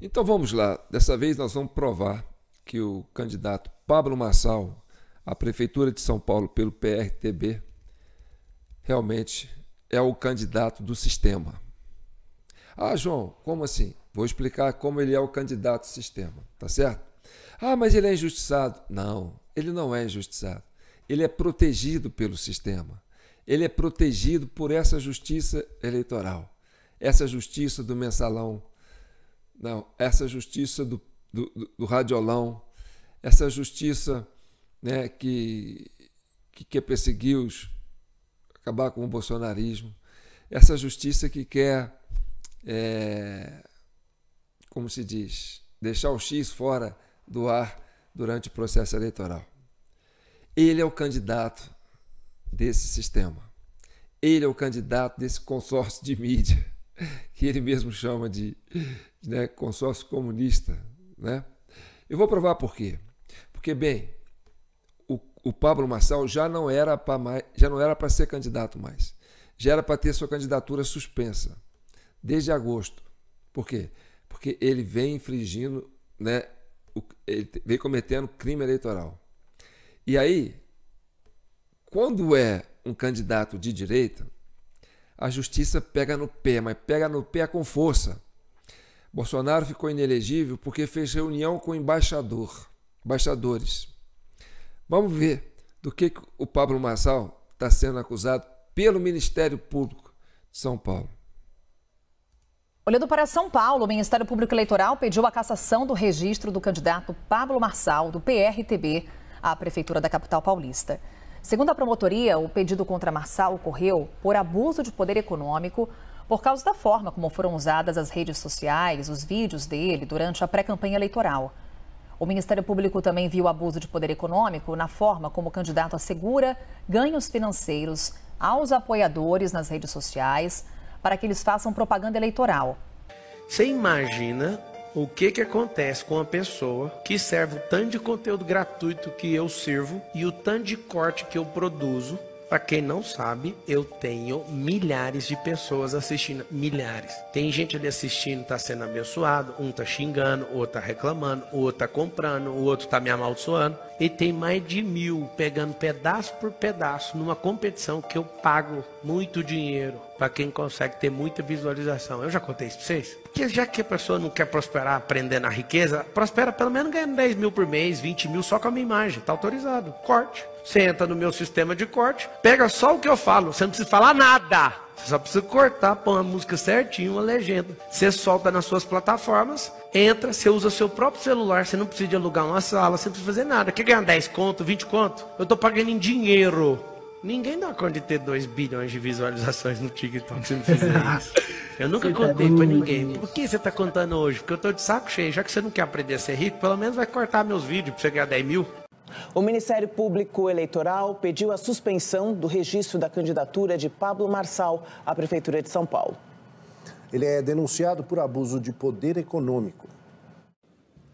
Então vamos lá. Dessa vez nós vamos provar que o candidato Pablo Marçal à Prefeitura de São Paulo pelo PRTB realmente é o candidato do sistema. Ah, João, como assim? Vou explicar como ele é o candidato do sistema, tá certo? Ah, mas ele é injustiçado. Não, ele não é injustiçado. Ele é protegido pelo sistema. Ele é protegido por essa justiça eleitoral, essa justiça do mensalão não, essa justiça do, do, do radiolão, essa justiça né, que, que quer perseguir os. acabar com o bolsonarismo, essa justiça que quer. É, como se diz? Deixar o X fora do ar durante o processo eleitoral. Ele é o candidato desse sistema. Ele é o candidato desse consórcio de mídia que ele mesmo chama de, né, consórcio comunista. Né? Eu vou provar por quê. Porque, bem, o, o Pablo Marçal já não era para ser candidato mais. Já era para ter sua candidatura suspensa, desde agosto. Por quê? Porque ele vem infringindo, né, o, ele vem cometendo crime eleitoral. E aí, quando é um candidato de direita, a justiça pega no pé, mas pega no pé com força. Bolsonaro ficou inelegível porque fez reunião com embaixador, embaixadores. Vamos ver do que o Pablo Marçal está sendo acusado pelo Ministério Público de São Paulo. Olhando para São Paulo, o Ministério Público Eleitoral pediu a cassação do registro do candidato Pablo Marçal, do PRTB, à Prefeitura da capital paulista. Segundo a promotoria, o pedido contra Marçal ocorreu por abuso de poder econômico por causa da forma como foram usadas as redes sociais, os vídeos dele durante a pré-campanha eleitoral. O Ministério Público também viu abuso de poder econômico na forma como o candidato assegura ganhos financeiros aos apoiadores nas redes sociais para que eles façam propaganda eleitoral. Você imagina o que que acontece com uma pessoa que serve o tanto de conteúdo gratuito que eu sirvo e o tanto de corte que eu produzo para quem não sabe, eu tenho milhares de pessoas assistindo, milhares. Tem gente ali assistindo, tá sendo abençoado, um tá xingando, outro tá reclamando, outro tá comprando, o outro tá me amaldiçoando. E tem mais de mil pegando pedaço por pedaço numa competição que eu pago muito dinheiro para quem consegue ter muita visualização. Eu já contei isso para vocês. Porque já que a pessoa não quer prosperar aprendendo a riqueza, prospera pelo menos ganhando 10 mil por mês, 20 mil só com a minha imagem. Tá autorizado. Corte. Você entra no meu sistema de corte, pega só o que eu falo, você não precisa falar nada. Você só precisa cortar, pôr a música certinho, uma legenda. Você solta nas suas plataformas, entra, você usa seu próprio celular, você não precisa alugar uma sala, você não precisa fazer nada. Quer ganhar 10 conto, 20 conto? Eu tô pagando em dinheiro. Ninguém dá conta de ter 2 bilhões de visualizações no TikTok se não fizer isso. Eu nunca tá contei para ninguém. Por que você está contando hoje? Porque eu estou de saco cheio. Já que você não quer aprender a ser rico, pelo menos vai cortar meus vídeos para você ganhar 10 mil. O Ministério Público Eleitoral pediu a suspensão do registro da candidatura de Pablo Marçal à Prefeitura de São Paulo. Ele é denunciado por abuso de poder econômico.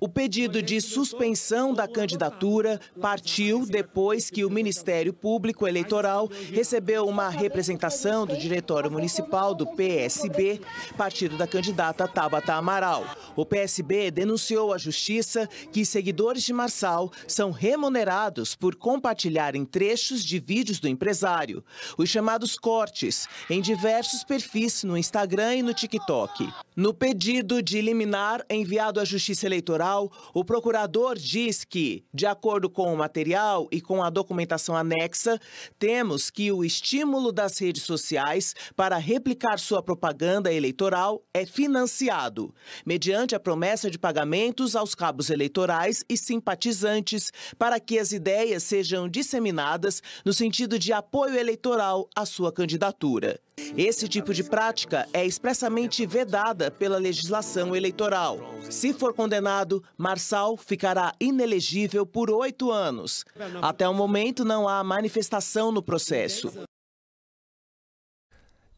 O pedido de suspensão da candidatura partiu depois que o Ministério Público Eleitoral recebeu uma representação do Diretório Municipal do PSB, partido da candidata Tabata Amaral. O PSB denunciou à Justiça que seguidores de Marçal são remunerados por compartilharem trechos de vídeos do empresário, os chamados cortes, em diversos perfis no Instagram e no TikTok. No pedido de liminar enviado à Justiça Eleitoral, o procurador diz que, de acordo com o material e com a documentação anexa, temos que o estímulo das redes sociais para replicar sua propaganda eleitoral é financiado, mediante a promessa de pagamentos aos cabos eleitorais e simpatizantes para que as ideias sejam disseminadas no sentido de apoio eleitoral à sua candidatura. Esse tipo de prática é expressamente vedada pela legislação eleitoral. Se for condenado, Marçal ficará inelegível por oito anos. Até o momento, não há manifestação no processo.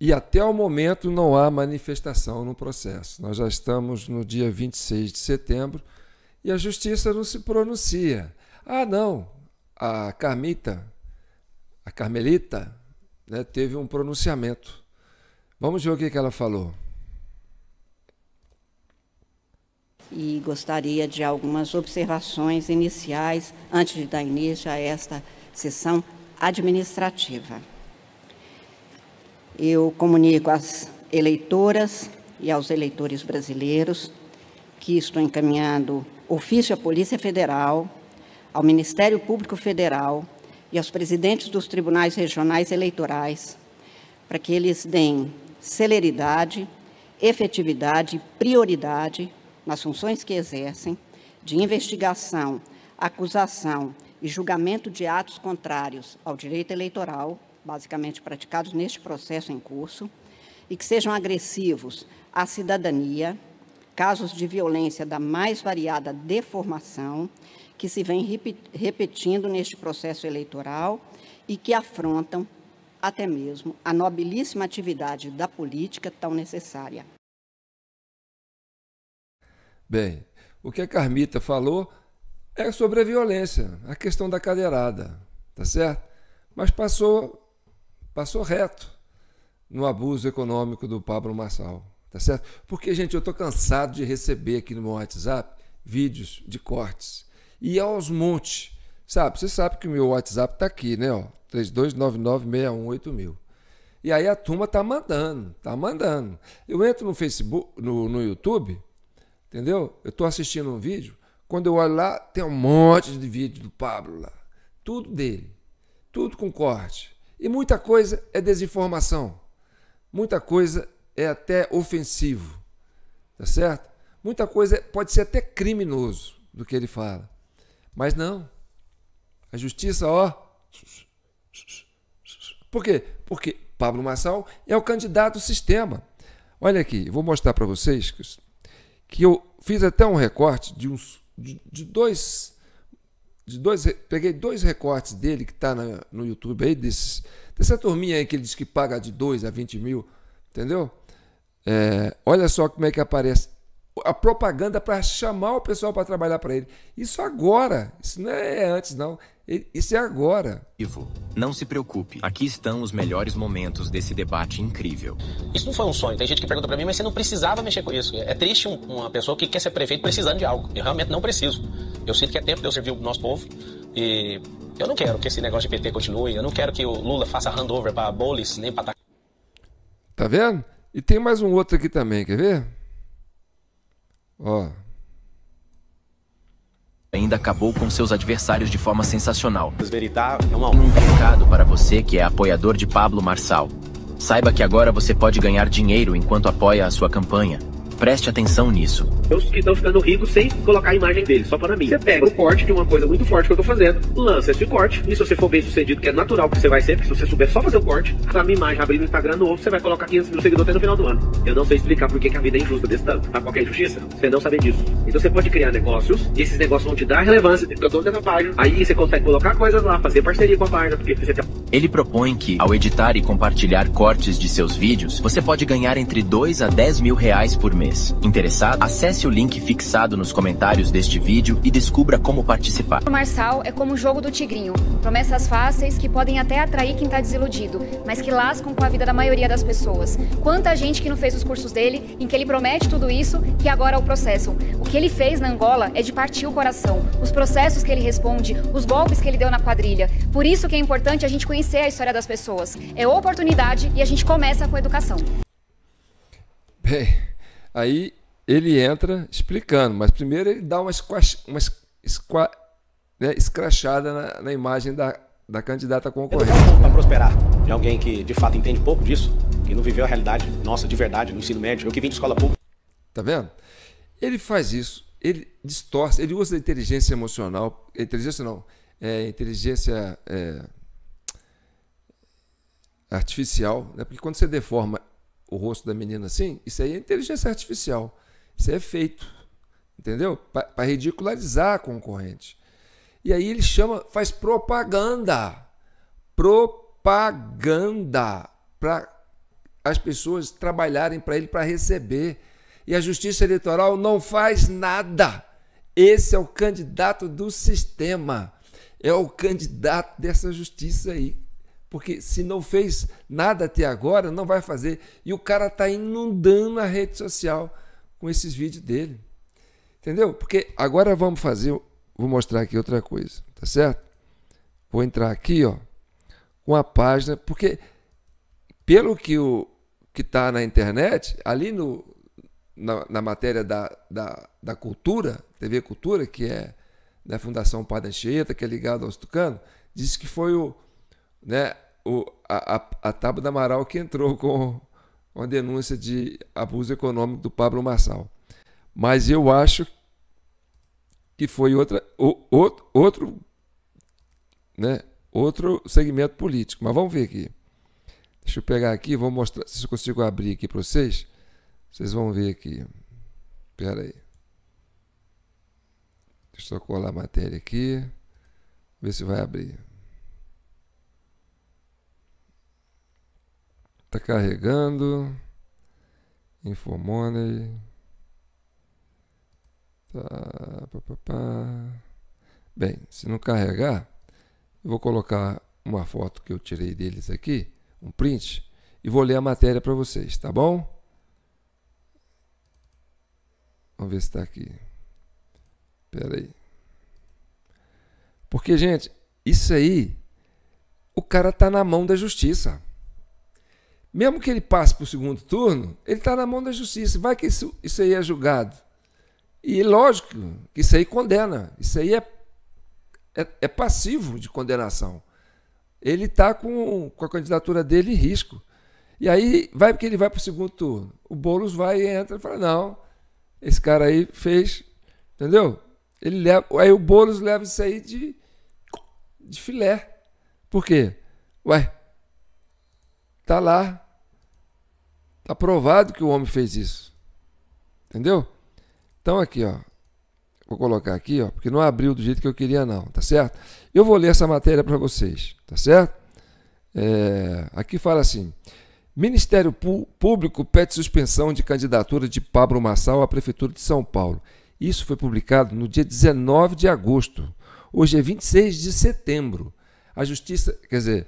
E até o momento não há manifestação no processo. Nós já estamos no dia 26 de setembro e a justiça não se pronuncia. Ah, não, a Carmita, a Carmelita, né, teve um pronunciamento. Vamos ver o que, que ela falou. E gostaria de algumas observações iniciais antes de dar início a esta sessão administrativa. Eu comunico às eleitoras e aos eleitores brasileiros que estou encaminhando ofício à Polícia Federal, ao Ministério Público Federal, e aos presidentes dos tribunais regionais eleitorais para que eles deem celeridade, efetividade, prioridade nas funções que exercem de investigação, acusação e julgamento de atos contrários ao direito eleitoral, basicamente praticados neste processo em curso, e que sejam agressivos à cidadania, casos de violência da mais variada deformação que se vem repetindo neste processo eleitoral e que afrontam até mesmo a nobilíssima atividade da política tão necessária. Bem, o que a Carmita falou é sobre a violência, a questão da cadeirada, tá certo? Mas passou passou reto no abuso econômico do Pablo Marçal, tá certo? Porque gente, eu estou cansado de receber aqui no meu WhatsApp vídeos de cortes e aos montes. Sabe, você sabe que o meu WhatsApp tá aqui, né? Ó, 3299618000. E aí a turma tá mandando, tá mandando. Eu entro no Facebook, no, no YouTube, entendeu? Eu tô assistindo um vídeo, quando eu olho lá, tem um monte de vídeo do Pablo lá. Tudo dele. Tudo com corte. E muita coisa é desinformação. Muita coisa é até ofensivo. Tá certo? Muita coisa pode ser até criminoso do que ele fala. Mas não. A justiça, ó. Por quê? Porque Pablo Marçal é o candidato do sistema. Olha aqui, vou mostrar para vocês que, que eu fiz até um recorte de uns de, de dois de dois peguei dois recortes dele que está no YouTube aí desses, dessa turminha aí que ele diz que paga de 2 a 20 mil, entendeu? É, olha só como é que aparece a propaganda para chamar o pessoal para trabalhar para ele. Isso agora, isso não é antes não, isso é agora. Ivo, não se preocupe, aqui estão os melhores momentos desse debate incrível. Isso não foi um sonho, tem gente que pergunta para mim, mas você não precisava mexer com isso. É triste uma pessoa que quer ser prefeito precisando de algo, eu realmente não preciso. Eu sinto que é tempo de eu servir o nosso povo e eu não quero que esse negócio de PT continue, eu não quero que o Lula faça handover para Bolis nem para... Tá vendo? E tem mais um outro aqui também, quer ver? Ó. Oh ainda acabou com seus adversários de forma sensacional. É um recado para você que é apoiador de Pablo Marçal. Saiba que agora você pode ganhar dinheiro enquanto apoia a sua campanha. Preste atenção nisso. Então, os que estão ficando ricos sem colocar a imagem dele, só para mim. Você pega o corte de uma coisa muito forte que eu tô fazendo, lança esse corte, e se você for bem sucedido, que é natural que você vai ser, porque se você souber só fazer o corte, a minha imagem abrir no Instagram novo, você vai colocar 500 mil seguidores até no final do ano. Eu não sei explicar por que a vida é injusta desse tanto, tá? Qualquer injustiça, você não sabe disso. Então você pode criar negócios, e esses negócios vão te dar relevância, fica todo dentro da página, aí você consegue colocar coisas lá, fazer parceria com a página, porque você tem... Ele propõe que, ao editar e compartilhar cortes de seus vídeos, você pode ganhar entre 2 a 10 mil reais por mês. Interessado? Acesse Acesse o link fixado nos comentários deste vídeo e descubra como participar. O Marçal é como o jogo do tigrinho. Promessas fáceis que podem até atrair quem está desiludido, mas que lascam com a vida da maioria das pessoas. Quanta gente que não fez os cursos dele, em que ele promete tudo isso, que agora o processam. O que ele fez na Angola é de partir o coração. Os processos que ele responde, os golpes que ele deu na quadrilha. Por isso que é importante a gente conhecer a história das pessoas. É oportunidade e a gente começa com educação. Bem, aí ele entra explicando, mas primeiro ele dá uma, squash, uma squa, né, escrachada na, na, imagem da, da candidata concorrente. Para prosperar, de alguém que de fato entende pouco disso, que não viveu a realidade nossa de verdade no ensino médio, eu que vim de escola pública. Tá vendo? Ele faz isso, ele distorce, ele usa a inteligência emocional, inteligência não, é, inteligência é, artificial, né? porque quando você deforma o rosto da menina assim, isso aí é inteligência artificial. Isso é feito, entendeu? Para ridicularizar a concorrente. E aí ele chama, faz propaganda. Propaganda para as pessoas trabalharem para ele para receber. E a Justiça Eleitoral não faz nada. Esse é o candidato do sistema. É o candidato dessa justiça aí. Porque se não fez nada até agora, não vai fazer. E o cara está inundando a rede social com esses vídeos dele. Entendeu? Porque agora vamos fazer, vou mostrar aqui outra coisa, tá certo? Vou entrar aqui, ó, com a página, porque pelo que o que está na internet, ali no, na, na matéria da, da, da, cultura, TV Cultura, que é da né, Fundação Padre Anchieta, que é ligado aos tucanos, disse que foi o, né, o, a, a, a Tábua da Amaral que entrou com, uma denúncia de abuso econômico do Pablo Marçal. Mas eu acho que foi outra, o, outro, outro, né, outro segmento político. Mas vamos ver aqui. Deixa eu pegar aqui, vou mostrar se eu consigo abrir aqui para vocês. Vocês vão ver aqui. Pera aí. Deixa eu colar a matéria aqui. Ver se vai abrir. Tá carregando. Infomoney. Tá. Pá, pá, pá. Bem, se não carregar, eu vou colocar uma foto que eu tirei deles aqui, um print, e vou ler a matéria para vocês, tá bom? Vamos ver se está aqui. Pera aí. Porque, gente, isso aí, o cara tá na mão da justiça mesmo que ele passe para o segundo turno, ele está na mão da justiça. Vai que isso, isso aí é julgado. E lógico que isso aí condena. Isso aí é, é, é passivo de condenação. Ele está com, com a candidatura dele em risco. E aí vai porque ele vai para o segundo turno. O Boulos vai e entra e fala, não, esse cara aí fez, entendeu? Ele leva, aí o Boulos leva isso aí de, de filé. Por quê? Ué, tá lá Está provado que o homem fez isso. Entendeu? Então aqui, ó. Vou colocar aqui, ó, porque não abriu do jeito que eu queria não, tá certo? Eu vou ler essa matéria para vocês, tá certo? É, aqui fala assim: Ministério Público pede suspensão de candidatura de Pablo Massal à Prefeitura de São Paulo. Isso foi publicado no dia 19 de agosto. Hoje é 26 de setembro. A justiça, quer dizer,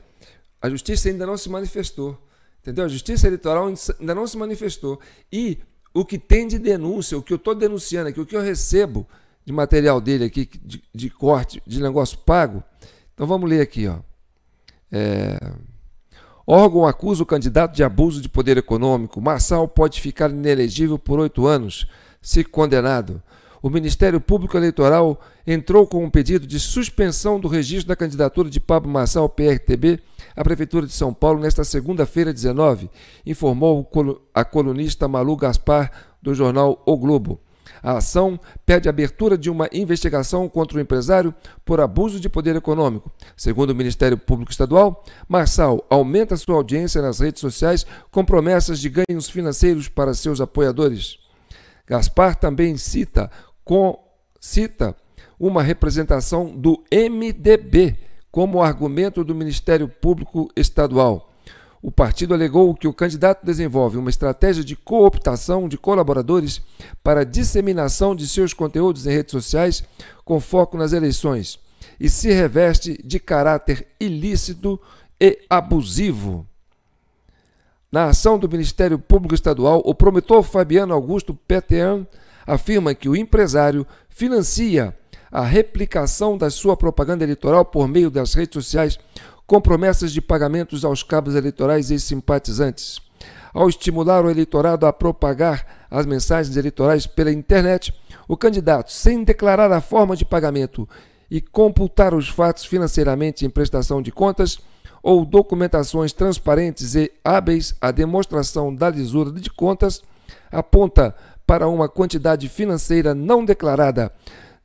a justiça ainda não se manifestou. Entendeu? A justiça eleitoral ainda não se manifestou. E o que tem de denúncia, o que eu estou denunciando aqui, o que eu recebo de material dele aqui, de, de corte, de negócio pago. Então vamos ler aqui, ó. É... Órgão acusa o candidato de abuso de poder econômico. Marçal pode ficar inelegível por oito anos, se condenado o Ministério Público Eleitoral entrou com um pedido de suspensão do registro da candidatura de Pablo Marçal ao PRTB à Prefeitura de São Paulo nesta segunda-feira, 19, informou a colunista Malu Gaspar do jornal O Globo. A ação pede abertura de uma investigação contra o empresário por abuso de poder econômico. Segundo o Ministério Público Estadual, Marçal aumenta sua audiência nas redes sociais com promessas de ganhos financeiros para seus apoiadores. Gaspar também cita cita uma representação do MDB como argumento do Ministério Público Estadual. O partido alegou que o candidato desenvolve uma estratégia de cooptação de colaboradores para disseminação de seus conteúdos em redes sociais com foco nas eleições e se reveste de caráter ilícito e abusivo. Na ação do Ministério Público Estadual, o promotor Fabiano Augusto Petean afirma que o empresário financia a replicação da sua propaganda eleitoral por meio das redes sociais, com promessas de pagamentos aos cabos eleitorais e simpatizantes. Ao estimular o eleitorado a propagar as mensagens eleitorais pela internet, o candidato, sem declarar a forma de pagamento e computar os fatos financeiramente em prestação de contas ou documentações transparentes e hábeis à demonstração da lisura de contas, aponta para uma quantidade financeira não declarada,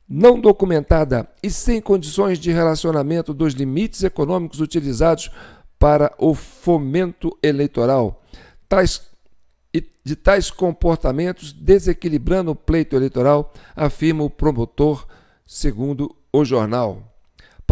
não documentada e sem condições de relacionamento dos limites econômicos utilizados para o fomento eleitoral, tais, de tais comportamentos desequilibrando o pleito eleitoral, afirma o promotor, segundo o jornal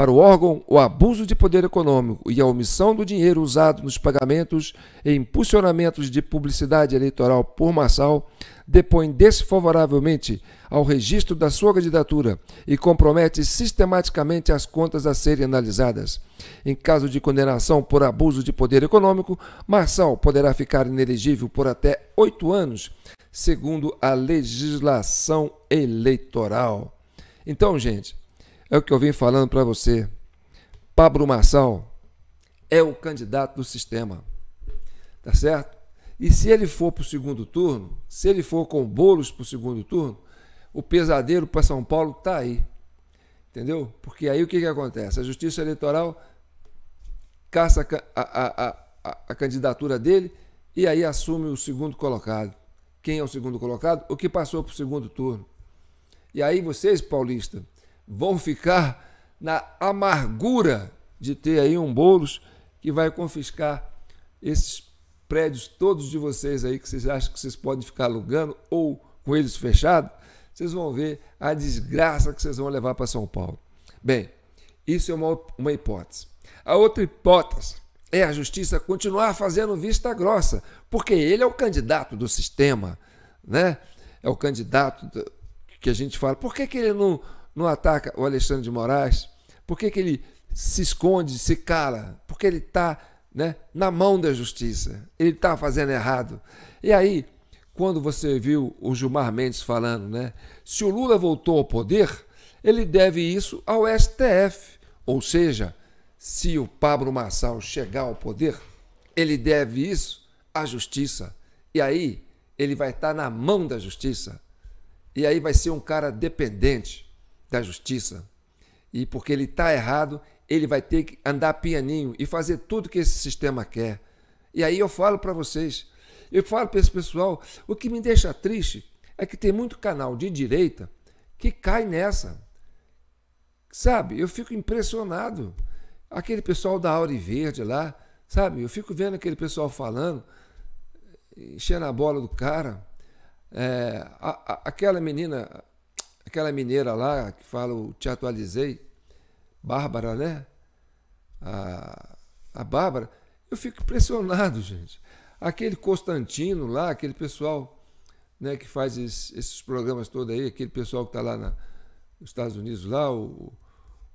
para o órgão o abuso de poder econômico e a omissão do dinheiro usado nos pagamentos e impulsionamentos de publicidade eleitoral por Marçal, depõe desfavoravelmente ao registro da sua candidatura e compromete sistematicamente as contas a serem analisadas. Em caso de condenação por abuso de poder econômico, Marçal poderá ficar inelegível por até oito anos, segundo a legislação eleitoral. Então, gente, é o que eu vim falando para você. Pablo Marçal é o candidato do sistema. Tá certo? E se ele for para o segundo turno, se ele for com bolos para o segundo turno, o pesadelo para São Paulo está aí. Entendeu? Porque aí o que, que acontece? A justiça eleitoral caça a, a, a, a, candidatura dele e aí assume o segundo colocado. Quem é o segundo colocado? O que passou para o segundo turno. E aí vocês, paulistas, vão ficar na amargura de ter aí um bolos que vai confiscar esses prédios todos de vocês aí que vocês acham que vocês podem ficar alugando ou com eles fechados, vocês vão ver a desgraça que vocês vão levar para São Paulo. Bem, isso é uma, uma hipótese. A outra hipótese é a justiça continuar fazendo vista grossa, porque ele é o candidato do sistema, né? É o candidato que a gente fala. Por que, que ele não, não ataca o Alexandre de Moraes? Por que, que ele se esconde, se cala? Porque ele está né, na mão da justiça, ele está fazendo errado. E aí, quando você viu o Gilmar Mendes falando, né, se o Lula voltou ao poder, ele deve isso ao STF. Ou seja, se o Pablo Marçal chegar ao poder, ele deve isso à justiça. E aí, ele vai estar tá na mão da justiça. E aí vai ser um cara dependente da justiça. E porque ele está errado, ele vai ter que andar pianinho e fazer tudo que esse sistema quer. E aí eu falo para vocês, eu falo para esse pessoal, o que me deixa triste é que tem muito canal de direita que cai nessa. Sabe, eu fico impressionado. Aquele pessoal da Aure Verde lá, sabe, eu fico vendo aquele pessoal falando, enchendo a bola do cara. É, a, a, aquela menina, aquela mineira lá que fala o Te Atualizei, Bárbara, né? A, a Bárbara, eu fico impressionado, gente. Aquele Constantino lá, aquele pessoal né, que faz esses, esses programas todos aí, aquele pessoal que está lá na, nos Estados Unidos, lá, o,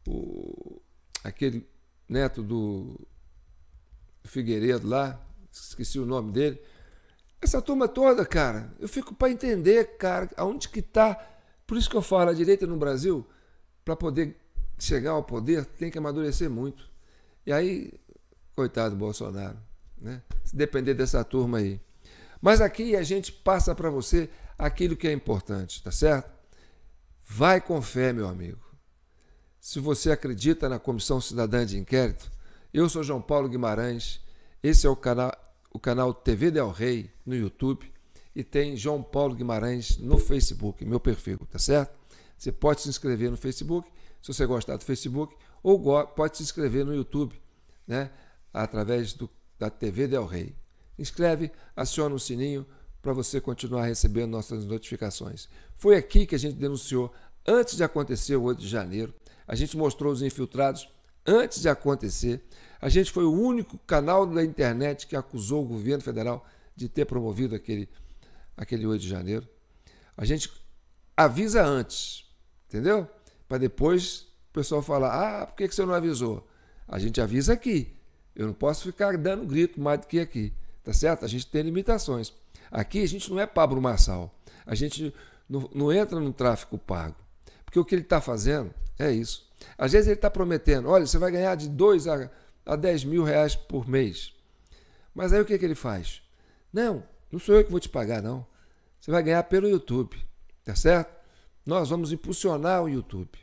o, aquele neto do Figueiredo lá, esqueci o nome dele. Essa turma toda, cara, eu fico para entender, cara, aonde que está por isso que eu falo, a direita no Brasil, para poder chegar ao poder, tem que amadurecer muito. E aí, coitado Bolsonaro, né? se depender dessa turma aí. Mas aqui a gente passa para você aquilo que é importante, tá certo? Vai com fé, meu amigo. Se você acredita na Comissão Cidadã de Inquérito, eu sou João Paulo Guimarães, esse é o canal, o canal TV Del Rey no YouTube e tem João Paulo Guimarães no Facebook, meu perfil, tá certo? Você pode se inscrever no Facebook, se você gostar do Facebook, ou pode se inscrever no YouTube, né? Através do, da TV Del Rey. Inscreve, aciona o sininho para você continuar recebendo nossas notificações. Foi aqui que a gente denunciou antes de acontecer o 8 de janeiro. A gente mostrou os infiltrados antes de acontecer. A gente foi o único canal da internet que acusou o governo federal de ter promovido aquele aquele 8 de janeiro. A gente avisa antes, entendeu? Para depois o pessoal falar: ah, por que, que você não avisou? A gente avisa aqui. Eu não posso ficar dando grito mais do que aqui, tá certo? A gente tem limitações. Aqui a gente não é Pablo Marçal. A gente não, não entra no tráfico pago. Porque o que ele está fazendo é isso. Às vezes ele está prometendo: olha, você vai ganhar de 2 a, a 10 mil reais por mês. Mas aí o que, que ele faz? Não, não sou eu que vou te pagar, não. Você vai ganhar pelo YouTube, tá certo? Nós vamos impulsionar o YouTube.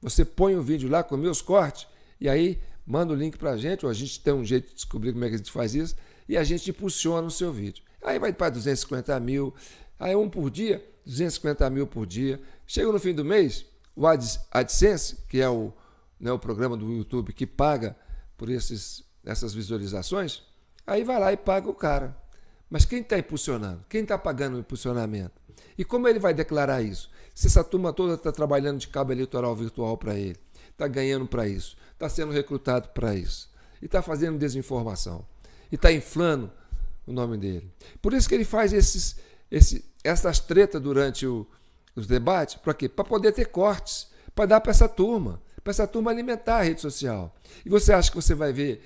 Você põe o vídeo lá com meus cortes e aí manda o link para a gente, ou a gente tem um jeito de descobrir como é que a gente faz isso, e a gente impulsiona o seu vídeo. Aí vai para 250 mil, aí um por dia, 250 mil por dia. Chega no fim do mês, o AdSense, que é o, né, o programa do YouTube que paga por esses, essas visualizações, aí vai lá e paga o cara. Mas quem está impulsionando? Quem está pagando o impulsionamento? E como ele vai declarar isso? Se essa turma toda está trabalhando de cabo eleitoral virtual para ele, está ganhando para isso, está sendo recrutado para isso, e está fazendo desinformação, e está inflando o nome dele. Por isso que ele faz esses, esse, essas tretas durante o, os debates, para quê? Para poder ter cortes, para dar para essa turma, para essa turma alimentar a rede social. E você acha que você vai ver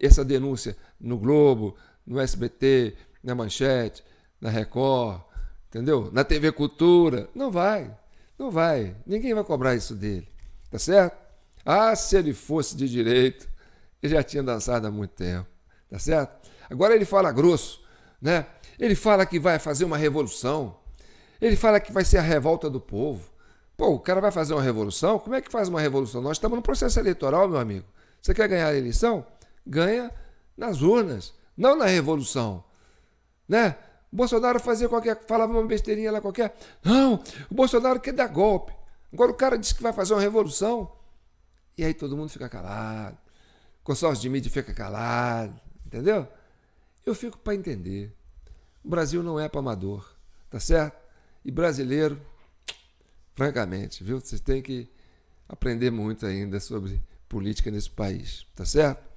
essa denúncia no Globo, no SBT, na Manchete, na Record, entendeu? Na TV Cultura. Não vai, não vai. Ninguém vai cobrar isso dele, tá certo? Ah, se ele fosse de direito, ele já tinha dançado há muito tempo, tá certo? Agora ele fala grosso, né? Ele fala que vai fazer uma revolução. Ele fala que vai ser a revolta do povo. Pô, o cara vai fazer uma revolução? Como é que faz uma revolução? Nós estamos no processo eleitoral, meu amigo. Você quer ganhar a eleição? Ganha nas urnas, não na revolução né? O Bolsonaro fazia qualquer, falava uma besteirinha lá qualquer. Não, o Bolsonaro quer dar golpe. Agora o cara disse que vai fazer uma revolução. E aí todo mundo fica calado. O consórcio de mídia fica calado, entendeu? Eu fico para entender. O Brasil não é para amador, tá certo? E brasileiro, francamente, viu? Vocês têm que aprender muito ainda sobre política nesse país, tá certo?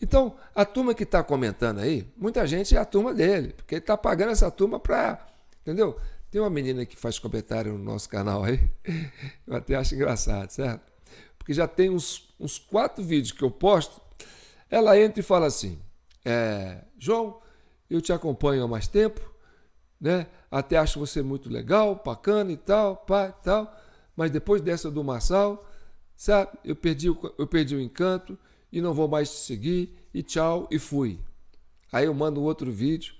Então, a turma que está comentando aí, muita gente é a turma dele, porque ele está pagando essa turma para. Entendeu? Tem uma menina que faz comentário no nosso canal aí, eu até acho engraçado, certo? Porque já tem uns, uns quatro vídeos que eu posto, ela entra e fala assim: é, João, eu te acompanho há mais tempo, né? Até acho você muito legal, bacana e tal, pá e tal, mas depois dessa do Marçal, sabe? Eu perdi, o, eu perdi o encanto e não vou mais te seguir e tchau e fui. Aí eu mando outro vídeo,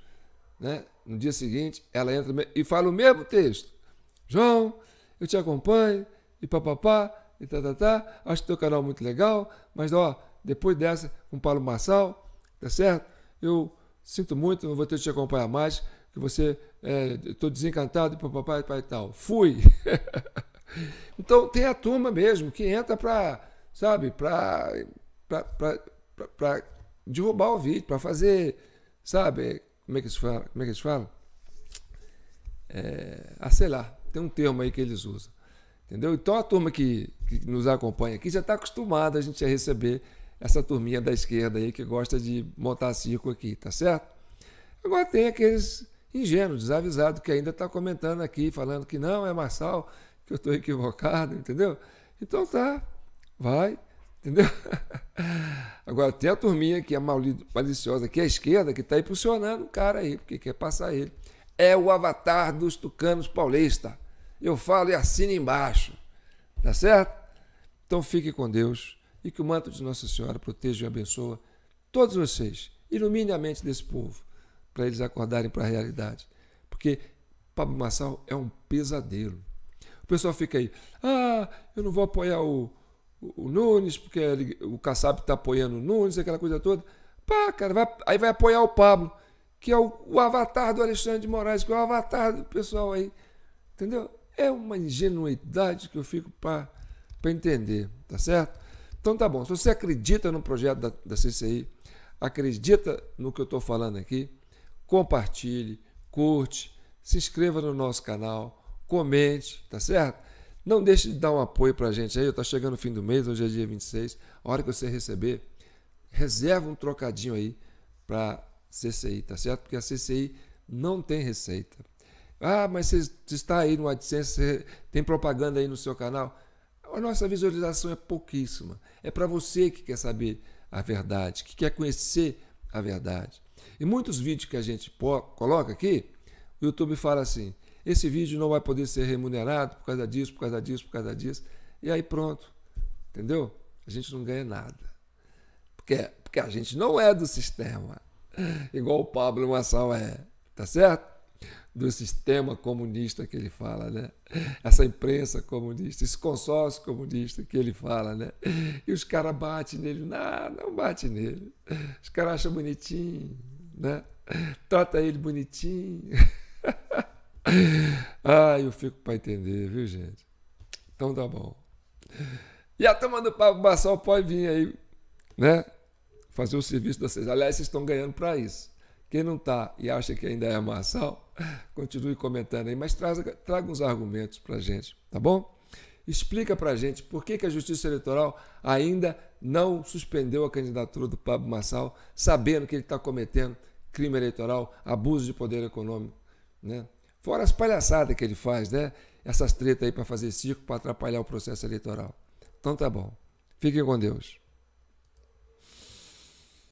né? No dia seguinte, ela entra e fala o mesmo texto. João, eu te acompanho e papapá e tá, tá, tá. Acho teu canal muito legal, mas ó, depois dessa com um o Paulo Marçal, tá certo? Eu sinto muito, não vou ter que te acompanhar mais, que você, é, estou desencantado e papapá e tal. Fui! então tem a turma mesmo que entra para, sabe, para para derrubar o vídeo, para fazer, sabe, como é que eles falam? Como é que eles falam? É, ah, sei lá, tem um termo aí que eles usam. Entendeu? Então a turma que, que nos acompanha aqui já está acostumada a gente a receber essa turminha da esquerda aí que gosta de montar circo aqui, tá certo? Agora tem aqueles ingênuos, desavisados, que ainda está comentando aqui, falando que não, é Marçal, que eu estou equivocado, entendeu? Então tá, vai, Entendeu? Agora, tem a turminha que é maliciosa, que é esquerda, que está impulsionando o cara aí, porque quer passar ele. É o avatar dos tucanos paulista. Eu falo e assina embaixo. Tá certo? Então fique com Deus e que o manto de Nossa Senhora proteja e abençoe todos vocês. Ilumine a mente desse povo para eles acordarem para a realidade. Porque Pablo Massal é um pesadelo. O pessoal fica aí, ah, eu não vou apoiar o, o Nunes, porque ele, o Kassab está apoiando o Nunes, aquela coisa toda. Pá, cara, vai, aí vai apoiar o Pablo, que é o, o, avatar do Alexandre de Moraes, que é o avatar do pessoal aí. Entendeu? É uma ingenuidade que eu fico para entender, tá certo? Então tá bom, se você acredita no projeto da, da CCI, acredita no que eu estou falando aqui, compartilhe, curte, se inscreva no nosso canal, comente, tá certo? Não deixe de dar um apoio para a gente aí. Está chegando o fim do mês, hoje é dia 26. A hora que você receber, reserva um trocadinho aí para CCI, tá certo? Porque a CCI não tem receita. Ah, mas você está aí no AdSense, tem propaganda aí no seu canal. A nossa visualização é pouquíssima. É para você que quer saber a verdade, que quer conhecer a verdade. E muitos vídeos que a gente coloca aqui, o YouTube fala assim: esse vídeo não vai poder ser remunerado por causa disso, por causa disso, por causa disso. E aí pronto. Entendeu? A gente não ganha nada. Porque, porque a gente não é do sistema. Igual o Pablo Massal é. Tá certo? Do sistema comunista que ele fala, né? Essa imprensa comunista, esse consórcio comunista que ele fala, né? E os caras batem nele. Não, não bate nele. Os caras acham bonitinho, né? Trata ele bonitinho. ah, eu fico para entender, viu, gente? Então tá bom. E a turma do Papo Bassal pode vir aí, né? Fazer o serviço da vocês. Aliás, vocês estão ganhando para isso. Quem não está e acha que ainda é Marçal, continue comentando aí, mas traga, traga uns argumentos para gente, tá bom? Explica para gente por que, que a Justiça Eleitoral ainda não suspendeu a candidatura do Pablo Marçal, sabendo que ele está cometendo crime eleitoral, abuso de poder econômico, né? Fora as palhaçadas que ele faz, né? Essas tretas aí para fazer circo, para atrapalhar o processo eleitoral. Então tá bom. Fiquem com Deus.